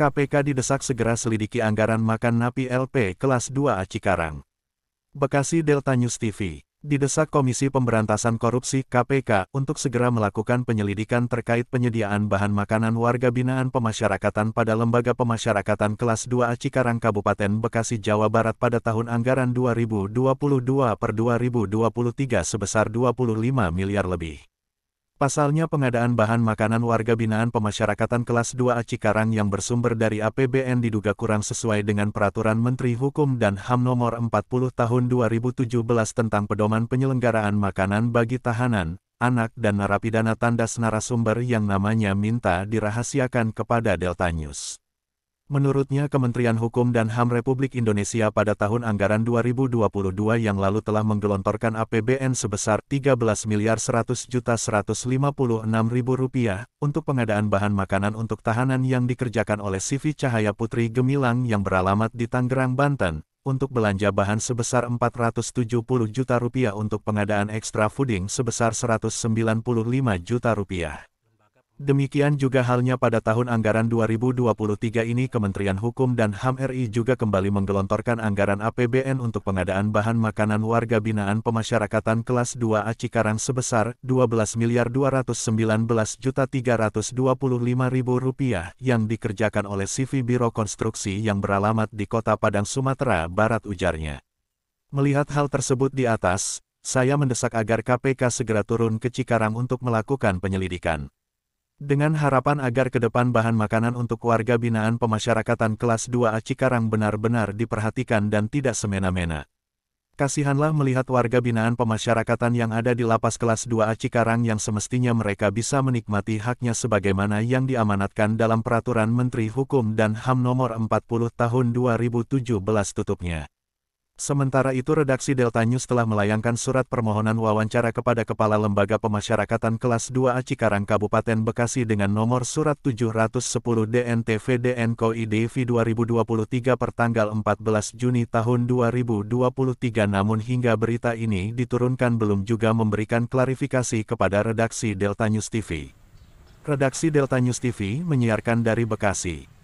KPK didesak segera selidiki anggaran makan napi LP kelas 2A Cikarang. Bekasi Delta News TV didesak Komisi Pemberantasan Korupsi KPK untuk segera melakukan penyelidikan terkait penyediaan bahan makanan warga binaan pemasyarakatan pada Lembaga Pemasyarakatan Kelas 2A Cikarang Kabupaten Bekasi Jawa Barat pada tahun anggaran 2022 per 2023 sebesar 25 miliar lebih. Pasalnya pengadaan bahan makanan warga binaan pemasyarakatan kelas 2A Cikarang yang bersumber dari APBN diduga kurang sesuai dengan peraturan Menteri Hukum dan HAM nomor 40 tahun 2017 tentang pedoman penyelenggaraan makanan bagi tahanan, anak dan narapidana tandas narasumber yang namanya minta dirahasiakan kepada Delta News. Menurutnya Kementerian Hukum dan HAM Republik Indonesia pada tahun anggaran 2022 yang lalu telah menggelontorkan APBN sebesar rp miliar rupiah untuk pengadaan bahan makanan untuk tahanan yang dikerjakan oleh Sivi Cahaya Putri Gemilang yang beralamat di Tangerang, Banten, untuk belanja bahan sebesar 470 juta rupiah untuk pengadaan ekstra fooding sebesar 195 juta rupiah. Demikian juga halnya pada tahun anggaran 2023 ini Kementerian Hukum dan HAM RI juga kembali menggelontorkan anggaran APBN untuk pengadaan bahan makanan warga binaan pemasyarakatan kelas 2A Cikarang sebesar Rp12.219.325.000 yang dikerjakan oleh CV Biro Konstruksi yang beralamat di Kota Padang, Sumatera Barat ujarnya. Melihat hal tersebut di atas, saya mendesak agar KPK segera turun ke Cikarang untuk melakukan penyelidikan. Dengan harapan agar ke depan bahan makanan untuk warga binaan pemasyarakatan kelas 2A Cikarang benar-benar diperhatikan dan tidak semena-mena. Kasihanlah melihat warga binaan pemasyarakatan yang ada di lapas kelas 2A Cikarang yang semestinya mereka bisa menikmati haknya sebagaimana yang diamanatkan dalam Peraturan Menteri Hukum dan HAM Nomor 40 Tahun 2017 tutupnya. Sementara itu redaksi Delta News telah melayangkan surat permohonan wawancara kepada Kepala Lembaga Pemasyarakatan Kelas 2A Cikarang Kabupaten Bekasi dengan nomor surat 710 DNTV DNKO IDV 2023 pertanggal 14 Juni tahun 2023 namun hingga berita ini diturunkan belum juga memberikan klarifikasi kepada redaksi Delta News TV. Redaksi Delta News TV menyiarkan dari Bekasi.